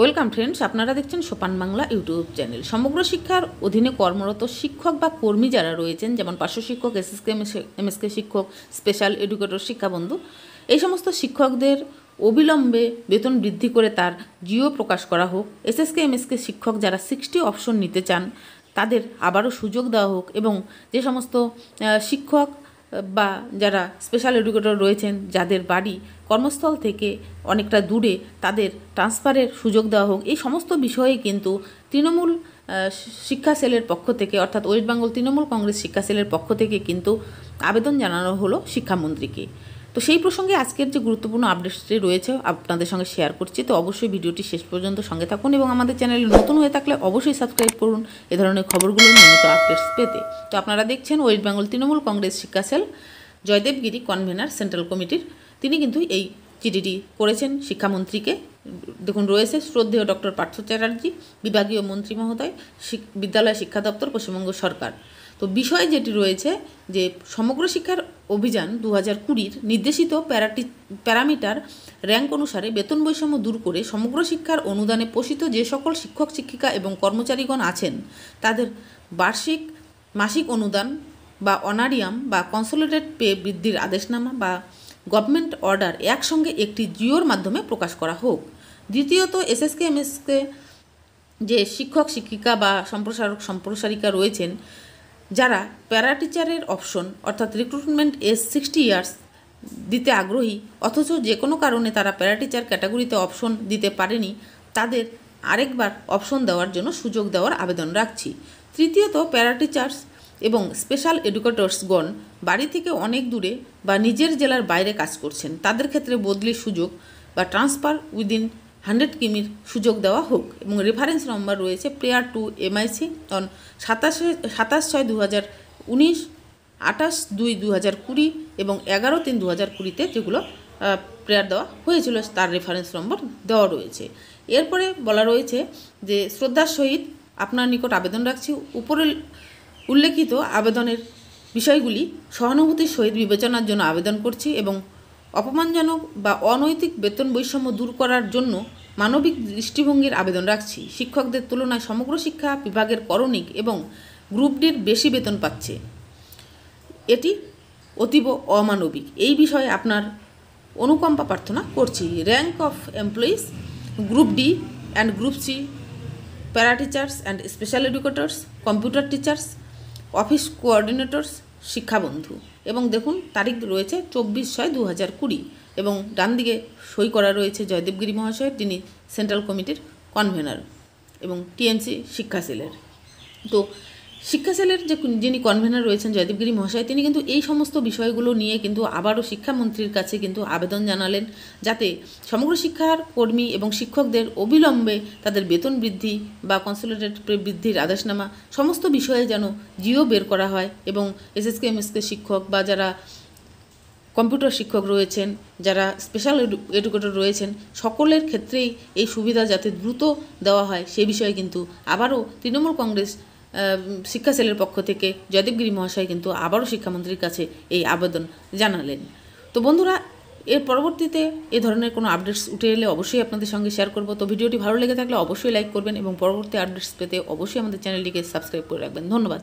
welcome friends আপনারা দেখছেন সোপান বাংলা ইউটিউব চ্যানেল সমগ্র শিক্ষার অধীনে কর্মরত শিক্ষক বা কর্মী যারা রয়েছেন যেমন পার্শ্ব শিক্ষক এসএসকে এমএসকে শিক্ষক স্পেশাল এডুকেটর শিক্ষাবন্ধু এই সমস্ত শিক্ষকদের অবিলম্বে বেতন বৃদ্ধি করে তার জিও প্রকাশ করা হোক এসএসকে এমএসকে শিক্ষক যারা সিক্সটি অপশন নিতে চান তাদের আবারও সুযোগ দেওয়া হোক এবং যে সমস্ত শিক্ষক বা যারা স্পেশাল এডুকেটর রয়েছেন যাদের বাড়ি কর্মস্থল থেকে অনেকটা দূরে তাদের ট্রান্সফারের সুযোগ দেওয়া হোক এই সমস্ত বিষয়ে কিন্তু তৃণমূল শিক্ষা সেলের পক্ষ থেকে অর্থাৎ ওয়েস্ট বেঙ্গল তৃণমূল কংগ্রেস শিক্ষা সেলের পক্ষ থেকে কিন্তু আবেদন জানানো হলো শিক্ষামন্ত্রীকে তো সেই প্রসঙ্গে আজকের যে গুরুত্বপূর্ণ আপডেটটি রয়েছে আপনাদের সঙ্গে শেয়ার করছি তো অবশ্যই ভিডিওটি শেষ পর্যন্ত সঙ্গে থাকুন এবং আমাদের চ্যানেলে নতুন হয়ে থাকলে অবশ্যই সাবস্ক্রাইব করুন এ ধরনের খবরগুলো নিয়মিত আপডেটস পেতে তো আপনারা দেখছেন ওয়েস্ট বেঙ্গল তৃণমূল কংগ্রেস শিক্ষা সেল জয়দেবগিরি কনভেনার সেন্ট্রাল কমিটির তিনি কিন্তু এই চিঠিটি করেছেন শিক্ষামন্ত্রীকে দেখুন রয়েছে শ্রদ্ধেয় ডক্টর পার্থ চ্যাটার্জি বিভাগীয় মন্ত্রী মহোদয় বিদ্যালয় শিক্ষা দপ্তর পশ্চিমবঙ্গ সরকার তো বিষয় যেটি রয়েছে যে সমগ্র শিক্ষার অভিযান দু হাজার কুড়ির নির্দেশিত প্যারাটি প্যারামিটার র্যাঙ্ক অনুসারে বেতন বৈষম্য দূর করে সমগ্র শিক্ষার অনুদানে পোষিত যে সকল শিক্ষক শিক্ষিকা এবং কর্মচারীগণ আছেন তাদের বার্ষিক মাসিক অনুদান বা অনারিয়াম বা কনসোলিডেট পে বৃদ্ধির আদেশনামা বা গভর্নমেন্ট অর্ডার একসঙ্গে একটি জিওর মাধ্যমে প্রকাশ করা হোক দ্বিতীয়ত এসএসকে এমএসকে যে শিক্ষক শিক্ষিকা বা সম্প্রসারক সম্প্রসারিকা রয়েছেন যারা প্যারা টিচারের অপশন অর্থাৎ রিক্রুটমেন্ট এস সিক্সটি ইয়ার্স দিতে আগ্রহী অথচ যে কোনো কারণে তারা প্যারা টিচার ক্যাটাগরিতে অপশন দিতে পারেনি তাদের আরেকবার অপশন দেওয়ার জন্য সুযোগ দেওয়ার আবেদন রাখছি তৃতীয়ত প্যারা টিচার্স এবং স্পেশাল এডুকেটর্সগণ বাড়ি থেকে অনেক দূরে বা নিজের জেলার বাইরে কাজ করছেন তাদের ক্ষেত্রে বদলির সুযোগ বা ট্রান্সফার উইদিন হান্ড্রেড কিমির সুযোগ দেওয়া হোক এবং রেফারেন্স নম্বর রয়েছে প্রেয়ার টু এমআইসি অন সাতাশে সাতাশ ছয় দু হাজার উনিশ আঠাশ দুই দু হাজার কুড়ি এবং এগারো তিন দু হাজার কুড়িতে যেগুলো প্রেয়ার দেওয়া হয়েছিল তার রেফারেন্স নম্বর দেওয়া রয়েছে এরপরে বলা রয়েছে যে শ্রদ্ধার সহিত আপনার নিকট আবেদন রাখছি উপরের উল্লেখিত আবেদনের বিষয়গুলি সহানুভূতির সহিত বিবেচনার জন্য আবেদন করছি এবং অপমানজনক বা অনৈতিক বেতন বৈষম্য দূর করার জন্য মানবিক দৃষ্টিভঙ্গির আবেদন রাখছি শিক্ষকদের তুলনায় সমগ্র শিক্ষা বিভাগের করণিক এবং গ্রুপ ডির বেশি বেতন পাচ্ছে এটি অতীব অমানবিক এই বিষয়ে আপনার অনুকম্পা প্রার্থনা করছি rank of employees group D and group C para teachers and special educators computer teachers office coordinators শিক্ষাবন্ধু এবং দেখুন তারিখ রয়েছে চব্বিশ ছয় দু হাজার কুড়ি এবং ডান দিকে সই করা রয়েছে জয়দেবগিরি মহাশয়ের যিনি সেন্ট্রাল কমিটির কনভেনার এবং টিএমসি শিক্ষাসেলের তো শিক্ষা সেলের যে যিনি কনভেনার রয়েছেন জয়দীপগিরি মহাশয় তিনি কিন্তু এই সমস্ত বিষয়গুলো নিয়ে কিন্তু আবারও শিক্ষামন্ত্রীর কাছে কিন্তু আবেদন জানালেন যাতে সমগ্র শিক্ষার কর্মী এবং শিক্ষকদের অবিলম্বে তাদের বেতন বৃদ্ধি বা কনসোলেটেড বৃদ্ধির আদেশনামা সমস্ত বিষয়ে যেন জিও বের করা হয় এবং এসএসকে এমএসকে শিক্ষক বা যারা কম্পিউটার শিক্ষক রয়েছেন যারা স্পেশাল এডুকেটর রয়েছেন সকলের ক্ষেত্রেই এই সুবিধা যাতে দ্রুত দেওয়া হয় সে বিষয়ে কিন্তু আবারও তৃণমূল কংগ্রেস শিক্ষা সেলের পক্ষ থেকে গিরি মহাশয় কিন্তু আবারও শিক্ষামন্ত্রীর কাছে এই আবেদন জানালেন তো বন্ধুরা এর পরবর্তীতে এ ধরনের কোনো আপডেটস উঠে এলে অবশ্যই আপনাদের সঙ্গে শেয়ার করব তো ভিডিওটি ভালো লেগে থাকলে অবশ্যই লাইক করবেন এবং পরবর্তী আপডেটস পেতে অবশ্যই আমাদের চ্যানেলটিকে সাবস্ক্রাইব করে রাখবেন ধন্যবাদ